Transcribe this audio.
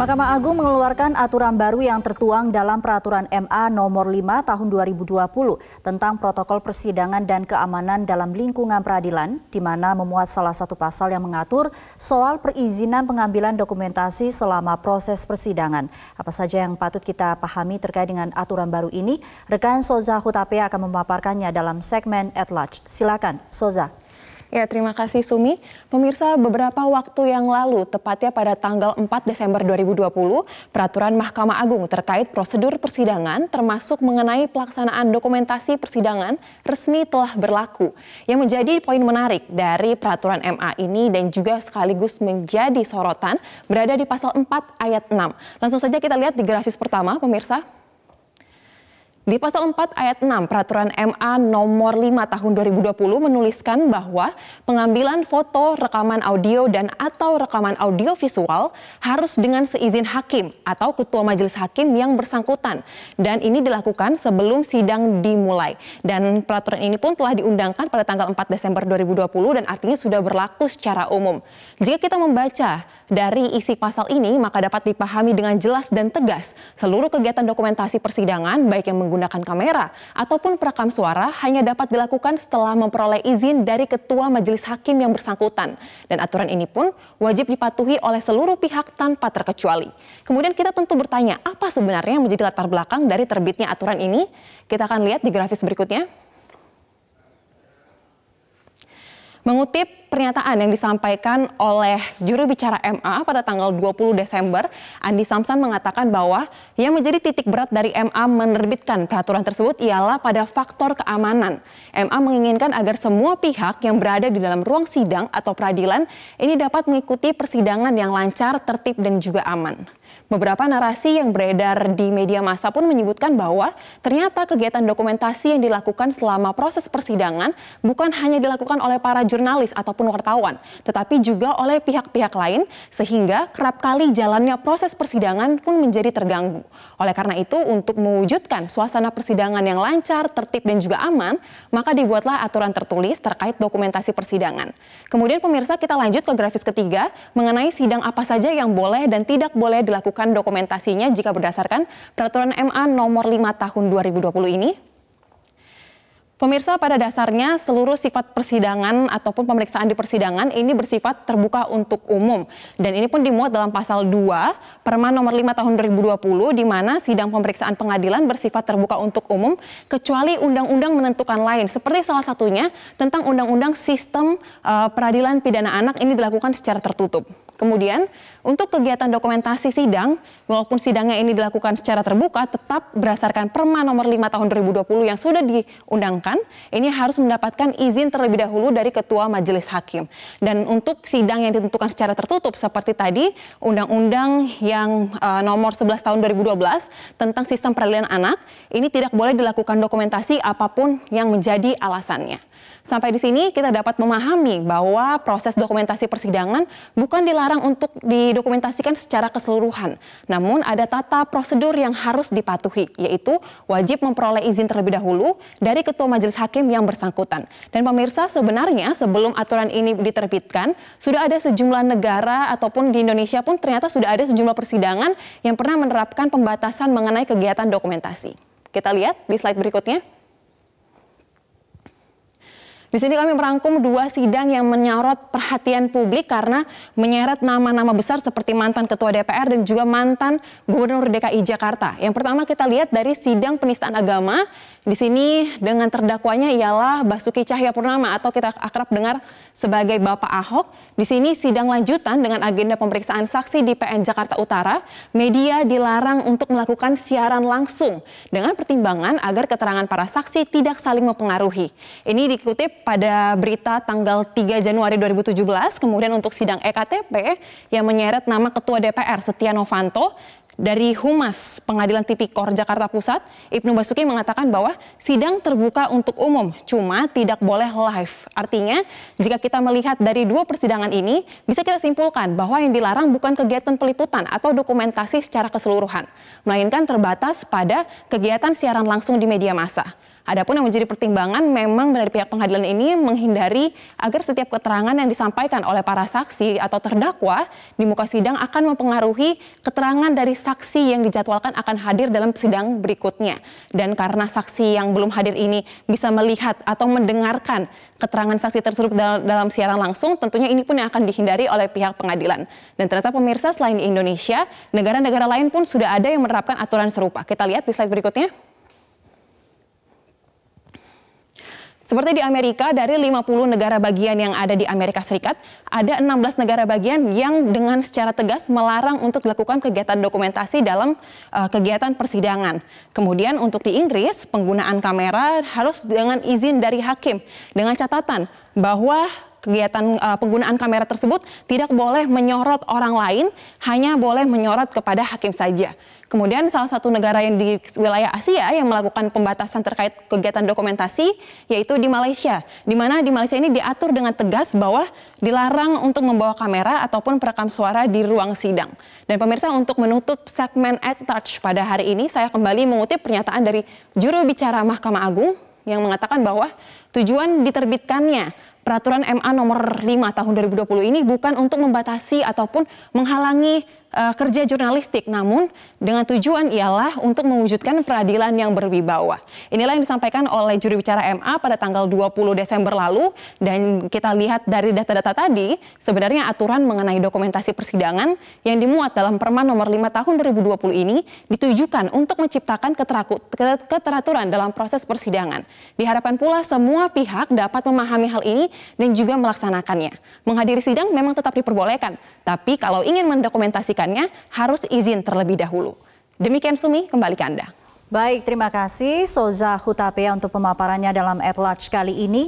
Mahkamah Agung mengeluarkan aturan baru yang tertuang dalam peraturan MA nomor 5 tahun 2020 tentang protokol persidangan dan keamanan dalam lingkungan peradilan di mana memuat salah satu pasal yang mengatur soal perizinan pengambilan dokumentasi selama proses persidangan. Apa saja yang patut kita pahami terkait dengan aturan baru ini? Rekan Soza Hutape akan memaparkannya dalam segmen At Large. Silakan Soza. Ya, terima kasih Sumi. Pemirsa, beberapa waktu yang lalu, tepatnya pada tanggal 4 Desember 2020, peraturan Mahkamah Agung terkait prosedur persidangan termasuk mengenai pelaksanaan dokumentasi persidangan resmi telah berlaku. Yang menjadi poin menarik dari peraturan MA ini dan juga sekaligus menjadi sorotan berada di pasal 4 ayat 6. Langsung saja kita lihat di grafis pertama, pemirsa. Di pasal 4 ayat 6 peraturan MA nomor 5 tahun 2020 menuliskan bahwa pengambilan foto, rekaman audio dan atau rekaman audio visual harus dengan seizin hakim atau ketua majelis hakim yang bersangkutan dan ini dilakukan sebelum sidang dimulai. Dan peraturan ini pun telah diundangkan pada tanggal 4 Desember 2020 dan artinya sudah berlaku secara umum. Jika kita membaca dari isi pasal ini, maka dapat dipahami dengan jelas dan tegas seluruh kegiatan dokumentasi persidangan, baik yang menggunakan kamera ataupun perekam suara, hanya dapat dilakukan setelah memperoleh izin dari Ketua Majelis Hakim yang bersangkutan. Dan aturan ini pun wajib dipatuhi oleh seluruh pihak tanpa terkecuali. Kemudian kita tentu bertanya, apa sebenarnya yang menjadi latar belakang dari terbitnya aturan ini? Kita akan lihat di grafis berikutnya. Mengutip pernyataan yang disampaikan oleh juru bicara MA pada tanggal 20 Desember, Andi Samsan mengatakan bahwa yang menjadi titik berat dari MA menerbitkan peraturan tersebut ialah pada faktor keamanan. MA menginginkan agar semua pihak yang berada di dalam ruang sidang atau peradilan ini dapat mengikuti persidangan yang lancar, tertib dan juga aman. Beberapa narasi yang beredar di media massa pun menyebutkan bahwa ternyata kegiatan dokumentasi yang dilakukan selama proses persidangan bukan hanya dilakukan oleh para jurnalis ataupun wartawan, tetapi juga oleh pihak-pihak lain sehingga kerap kali jalannya proses persidangan pun menjadi terganggu. Oleh karena itu, untuk mewujudkan suasana persidangan yang lancar, tertib dan juga aman, maka dibuatlah aturan tertulis terkait dokumentasi persidangan. Kemudian pemirsa kita lanjut ke grafis ketiga mengenai sidang apa saja yang boleh dan tidak boleh dilakukan menyiapkan dokumentasinya jika berdasarkan Peraturan MA Nomor 5 Tahun 2020 ini? Pemirsa, pada dasarnya seluruh sifat persidangan ataupun pemeriksaan di persidangan ini bersifat terbuka untuk umum. Dan ini pun dimuat dalam pasal 2, Perma nomor 5 tahun 2020, di mana sidang pemeriksaan pengadilan bersifat terbuka untuk umum, kecuali undang-undang menentukan lain. Seperti salah satunya tentang undang-undang sistem uh, peradilan pidana anak ini dilakukan secara tertutup. Kemudian, untuk kegiatan dokumentasi sidang, walaupun sidangnya ini dilakukan secara terbuka, tetap berdasarkan Perma nomor 5 tahun 2020 yang sudah diundangkan, ini harus mendapatkan izin terlebih dahulu dari Ketua Majelis Hakim. Dan untuk sidang yang ditentukan secara tertutup, seperti tadi, Undang-Undang yang uh, nomor 11 tahun 2012 tentang sistem peradilan anak, ini tidak boleh dilakukan dokumentasi apapun yang menjadi alasannya. Sampai di sini kita dapat memahami bahwa proses dokumentasi persidangan bukan dilarang untuk didokumentasikan secara keseluruhan. Namun ada tata prosedur yang harus dipatuhi, yaitu wajib memperoleh izin terlebih dahulu dari Ketua Majelis Hakim yang bersangkutan. Dan pemirsa sebenarnya sebelum aturan ini diterbitkan, sudah ada sejumlah negara ataupun di Indonesia pun ternyata sudah ada sejumlah persidangan yang pernah menerapkan pembatasan mengenai kegiatan dokumentasi. Kita lihat di slide berikutnya. Di sini kami merangkum dua sidang yang menyorot perhatian publik karena menyeret nama-nama besar seperti mantan Ketua DPR dan juga mantan Gubernur DKI Jakarta. Yang pertama kita lihat dari sidang penistaan agama. Di sini dengan terdakwanya ialah Basuki Cahayapurnama atau kita akrab dengar sebagai Bapak Ahok. Di sini sidang lanjutan dengan agenda pemeriksaan saksi di PN Jakarta Utara. Media dilarang untuk melakukan siaran langsung dengan pertimbangan agar keterangan para saksi tidak saling mempengaruhi. Ini dikutip pada berita tanggal 3 Januari 2017, kemudian untuk sidang EKTP yang menyeret nama Ketua DPR Setia Novanto dari Humas Pengadilan Tipikor Jakarta Pusat, Ibnu Basuki mengatakan bahwa sidang terbuka untuk umum, cuma tidak boleh live. Artinya, jika kita melihat dari dua persidangan ini, bisa kita simpulkan bahwa yang dilarang bukan kegiatan peliputan atau dokumentasi secara keseluruhan, melainkan terbatas pada kegiatan siaran langsung di media massa. Adapun yang menjadi pertimbangan memang dari pihak pengadilan ini menghindari agar setiap keterangan yang disampaikan oleh para saksi atau terdakwa di muka sidang akan mempengaruhi keterangan dari saksi yang dijadwalkan akan hadir dalam sidang berikutnya. Dan karena saksi yang belum hadir ini bisa melihat atau mendengarkan keterangan saksi tersebut dalam siaran langsung, tentunya ini pun yang akan dihindari oleh pihak pengadilan. Dan ternyata pemirsa selain di Indonesia, negara-negara lain pun sudah ada yang menerapkan aturan serupa. Kita lihat di slide berikutnya. Seperti di Amerika, dari 50 negara bagian yang ada di Amerika Serikat, ada 16 negara bagian yang dengan secara tegas melarang untuk dilakukan kegiatan dokumentasi dalam uh, kegiatan persidangan. Kemudian untuk di Inggris, penggunaan kamera harus dengan izin dari hakim, dengan catatan bahwa kegiatan uh, penggunaan kamera tersebut tidak boleh menyorot orang lain, hanya boleh menyorot kepada hakim saja. Kemudian salah satu negara yang di wilayah Asia yang melakukan pembatasan terkait kegiatan dokumentasi yaitu di Malaysia. Di mana di Malaysia ini diatur dengan tegas bahwa dilarang untuk membawa kamera ataupun perekam suara di ruang sidang. Dan pemirsa untuk menutup segmen Ad Touch pada hari ini saya kembali mengutip pernyataan dari juru bicara Mahkamah Agung yang mengatakan bahwa tujuan diterbitkannya peraturan MA nomor 5 tahun 2020 ini bukan untuk membatasi ataupun menghalangi uh, kerja jurnalistik, namun dengan tujuan ialah untuk mewujudkan peradilan yang berwibawa. Inilah yang disampaikan oleh juri bicara MA pada tanggal 20 Desember lalu dan kita lihat dari data-data tadi sebenarnya aturan mengenai dokumentasi persidangan yang dimuat dalam Perma nomor 5 tahun 2020 ini ditujukan untuk menciptakan keteraturan dalam proses persidangan. Diharapkan pula semua pihak dapat memahami hal ini dan juga melaksanakannya. Menghadiri sidang memang tetap diperbolehkan, tapi kalau ingin mendokumentasikan harus izin terlebih dahulu. Demikian Sumi, kembali ke Anda. Baik, terima kasih Soza Hutapea untuk pemaparannya dalam At Large kali ini.